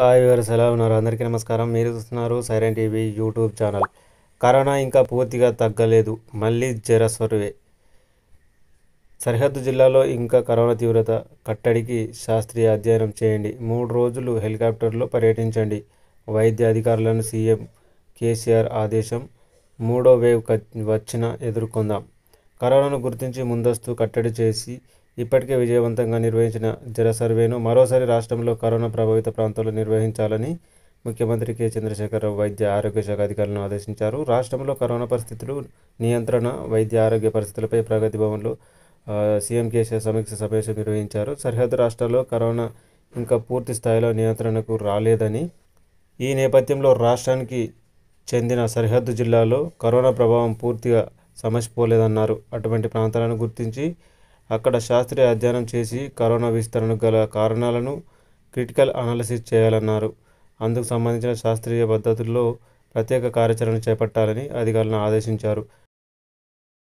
hi వివరస్ ఎలా ఉన్నారు అందరికీ నమస్కారం మీరు చూస్తున్నారు siren TV YouTube channel corona ఇంకా పూర్తిగా తగ్గలేదు మళ్ళీ సర్వే సరిహద్దు జిల్లాలో ఇంకా కరోనా తీవ్రత కట్టడికి శాస్త్రీయ అధ్యయనం చేయండి మూడు రోజులు హెలికాప్టర్లో పర్యటించండి వైద్య అధికారులను సీఎం కేసీఆర్ ఆదేశం మూడో వేవ్ వచ్చిన ఎదుర్కొందాం కరోనాను గుర్తించి ముందస్తు కట్టడి చేసి ఇప్పటికే విజయవంతంగా నిర్వహించిన జర సర్వేను మరోసారి రాష్ట్రంలో కరోనా ప్రభావిత ప్రాంతాల్లో నిర్వహించాలని ముఖ్యమంత్రి కె చంద్రశేఖరరావు వైద్య ఆరోగ్య శాఖ అధికారులను ఆదేశించారు రాష్ట్రంలో కరోనా పరిస్థితులు నియంత్రణ వైద్య ఆరోగ్య పరిస్థితులపై ప్రగతి భవన్లో సీఎం కేసీఆర్ సమీక్ష సమావేశం నిర్వహించారు సరిహద్దు రాష్ట్రాల్లో కరోనా ఇంకా పూర్తి స్థాయిలో నియంత్రణకు రాలేదని ఈ నేపథ్యంలో రాష్ట్రానికి చెందిన సరిహద్దు జిల్లాలో కరోనా ప్రభావం పూర్తిగా సమసిపోలేదన్నారు అటువంటి ప్రాంతాలను గుర్తించి అక్కడ శాస్త్రీయ అధ్యయనం చేసి కరోనా విస్తరణకు గల కారణాలను క్రిటికల్ అనాలిసిస్ చేయాలన్నారు అందుకు సంబంధించిన శాస్త్రీయ పద్ధతుల్లో ప్రత్యేక కార్యాచరణ చేపట్టాలని అధికారులను ఆదేశించారు